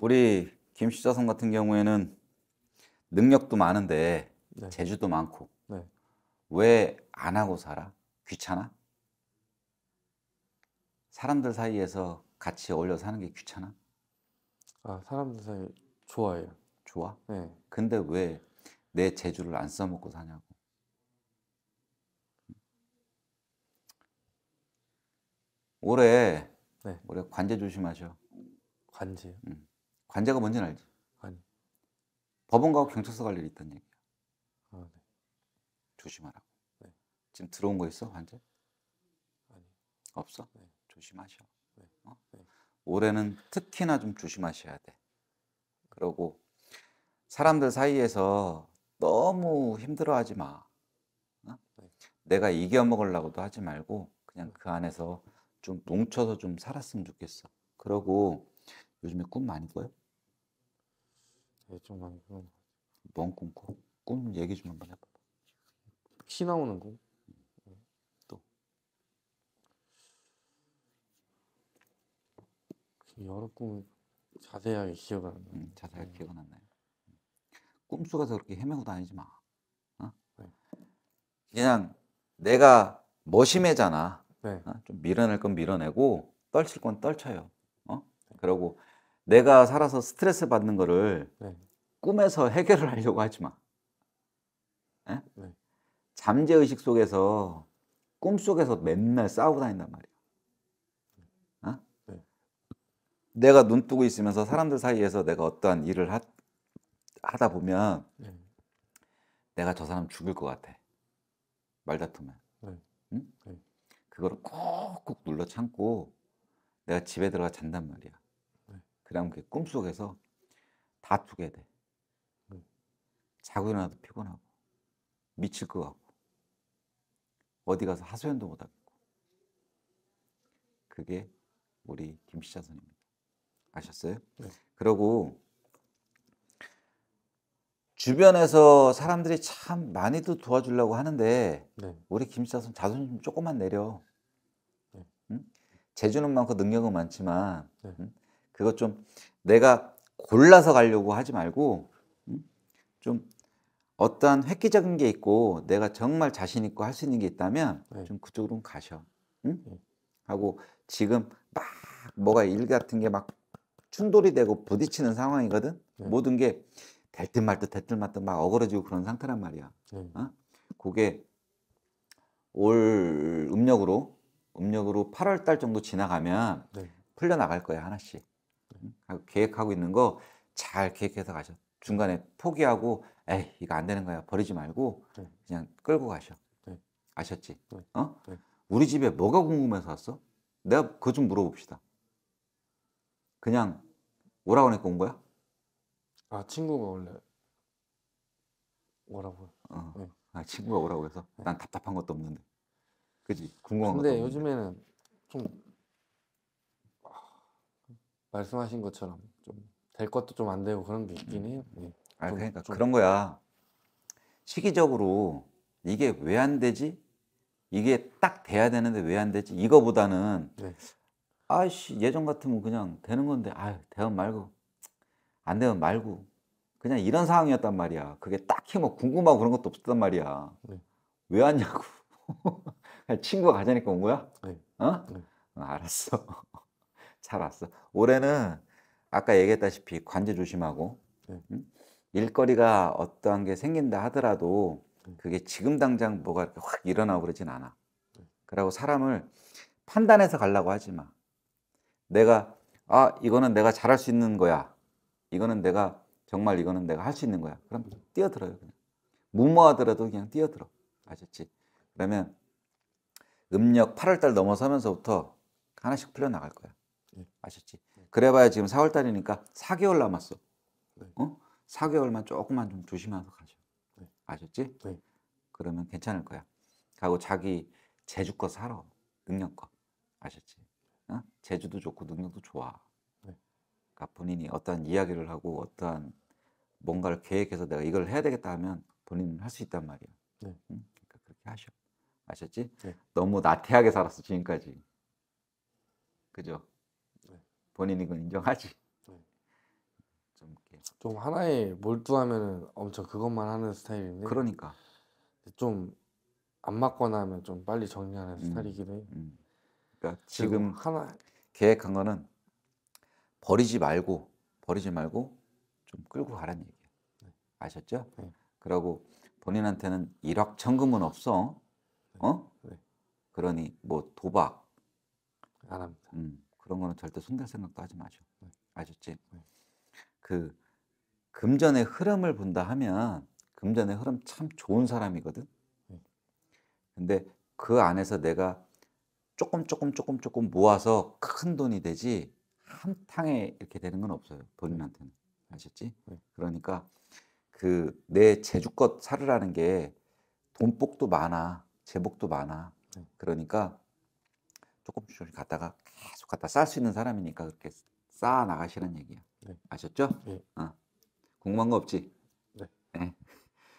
우리 김씨자선 같은 경우에는 능력도 많은데 네. 재주도 많고 네. 왜안 하고 살아? 귀찮아? 사람들 사이에서 같이 어울려 사는 게 귀찮아? 아 사람들 사이 좋아해요. 좋아? 네. 근데 왜 내 재주를 안 써먹고 사냐고. 올해 네. 올해 관제 조심하셔. 관제요? 응. 음. 관제가 뭔지 알지? 아니. 법원 가고 경찰서 갈 일이 있다 얘기야. 아, 네. 조심하라고. 네. 지금 들어온 거 있어, 관제? 아니. 없어? 네. 조심하셔. 네. 어? 네. 올해는 특히나 좀 조심하셔야 돼. 그러고 사람들 사이에서 너무 힘들어하지 마. 어? 네. 내가 이겨 먹으려고도 하지 말고 그냥 그 안에서 좀 뭉쳐서 좀 살았으면 좋겠어. 그러고 요즘에 꿈 많이 꿔요? 좀 많이 그런 거. 뭔 꿈꿔? 꿈 얘기 좀 한번 해봐. 피 나오는 꿈. 또 여러 꿈을 자세하게 기억 안 나. 음, 자세하게 네. 기억은 나요. 꿈속에서 그렇게 헤매고 다니지 마. 어? 네. 그냥 내가 머심해잖아. 네. 어? 좀 밀어낼 건 밀어내고 떨칠 건 떨쳐요. 어? 네. 그러고 내가 살아서 스트레스 받는 거를 네. 꿈에서 해결을 하려고 하지 마. 예? 네? 잠재의식 속에서 꿈속에서 맨날 싸우고 다닌단 말이야. 어? 네. 내가 눈 뜨고 있으면서 사람들 사이에서 내가 어떠한 일을 하, 다 보면 네. 내가 저 사람 죽일 것 같아. 말다툼에. 네. 응? 네. 그걸 꾹꾹 눌러 참고 내가 집에 들어가 잔단 말이야. 그럼 그게 꿈속에서 다 두게 돼. 자고 일어나도 피곤하고 미칠 것 같고 어디 가서 하소연도 못하고 그게 우리 김씨자손입니다. 아셨어요? 네. 그러고 주변에서 사람들이 참 많이도 도와주려고 하는데 네. 우리 김씨자손 자손 좀 조금만 내려. 네. 재주는 많고 능력은 많지만 네. 응? 그것 좀 내가 골라서 가려고 하지 말고 좀 어떠한 획기적인 게 있고 내가 정말 자신 있고 할 수 있는 게 있다면 네. 좀 그쪽으로 가셔. 응? 네. 하고 지금 막 뭐가 일 같은 게 막 충돌이 되고 부딪히는 상황이거든. 네. 모든 게 될 듯 말 듯 될 듯 말듯막 어그러지고 그런 상태란 말이야. 네. 어? 그게 올 음력으로 음력으로 8월 달 정도 지나가면 네. 풀려 나갈 거야 하나씩. 응? 계획하고 있는 거 잘 계획해서 가셔. 중간에 포기하고 에이 이거 안 되는 거야 버리지 말고 네. 그냥 끌고 가셔. 네. 아셨지? 네. 어? 네. 우리 집에 뭐가 궁금해서 왔어? 내가 그거 좀 물어봅시다. 그냥 오라고 하니까 온 거야? 아 친구가 원래 오라고. 어. 네. 아 친구가 오라고 해서 네. 난 답답한 것도 없는데. 그지? 궁금한 근데 것도. 근데 요즘에는 좀 아, 말씀하신 것처럼 좀될 것도 좀 안 되고 그런 게 있긴 해요. 예. 아 그러니까 좀- 그런 거야. 시기적으로 이게 왜 안 되지? 이게 딱 돼야 되는데 왜 안 되지? 이거보다는 네. 아씨 예전 같으면 그냥 되는 건데 아대면 말고 안 되면 말고 그냥 이런 상황이었단 말이야. 그게 딱히 뭐 궁금하고 그런 것도 없었단 말이야. 네. 왜 왔냐고. 친구가 가자니까 온 거야? 네. 어? 네. 어, 알았어. 잘 왔어. 올해는 아까 얘기했다시피 관제 조심하고 네. 음? 일거리가 어떠한 게 생긴다 하더라도 네. 그게 지금 당장 뭐가 이렇게 확 일어나고 그러진 않아. 네. 그러고 사람을 판단해서 가려고 하지 마. 내가 아 이거는 내가 잘할 수 있는 거야. 이거는 내가 정말 이거는 내가 할 수 있는 거야. 그럼 뛰어들어요 그냥. 무모하더라도 그냥 뛰어들어. 아셨지? 그러면 음력 8월달 넘어서면서부터 하나씩 풀려나갈 거야. 네. 아셨지? 그래봐야 지금 4월 달이니까 4개월 남았어. 네. 어? 4개월만 조금만 좀조심하서 가죠. 네. 아셨지? 네. 그러면 괜찮을 거야. 가고 자기 재주껏 살아. 능력껏. 아셨지? 어? 재주도 좋고 능력도 좋아. 네. 그러니까 본인이 어떠 이야기를 하고 어떠한 뭔가를 계획해서 내가 이걸 해야 되겠다 하면 본인은 할수 있단 말이야. 네. 응? 그러니까 그렇게 하셔. 아셨지? 네. 너무 나태하게 살았어 지금까지. 그죠? 본인이 그 인정하지. 네. 좀, 좀 하나에 몰두하면 엄청 그것만 하는 스타일인데 그러니까 좀 안 맞거나 하면 좀 빨리 정리하는 음, 스타일이긴 해. 음. 그러니까 지금 하나 계획한 거는 버리지 말고 버리지 말고 좀 끌고 가라얘기예 네. 아셨죠? 네. 그러고 본인한테는 일확천금은 없어. 네. 어? 네. 그러니 뭐 도박 안 합니다. 음. 그런 거는 절대 손댈 생각도 하지 마죠. 네. 아셨지? 네. 그 금전의 흐름을 본다 하면 금전의 흐름 참 좋은 사람이거든. 네. 근데 그 안에서 내가 조금 조금 조금 조금 모아서 큰 돈이 되지 한 탕에 이렇게 되는 건 없어요. 본인한테는. 네. 아셨지? 그러니까 그 내 재주껏 살으라는 게 돈복도 많아. 제복도 많아. 그러니까 조금씩 조금씩 갖다가 계속 갖다 쌓을 수 있는 사람이니까 그렇게 쌓아 나가시는 얘기야. 네. 아셨죠? 네. 어. 궁금한 거 없지?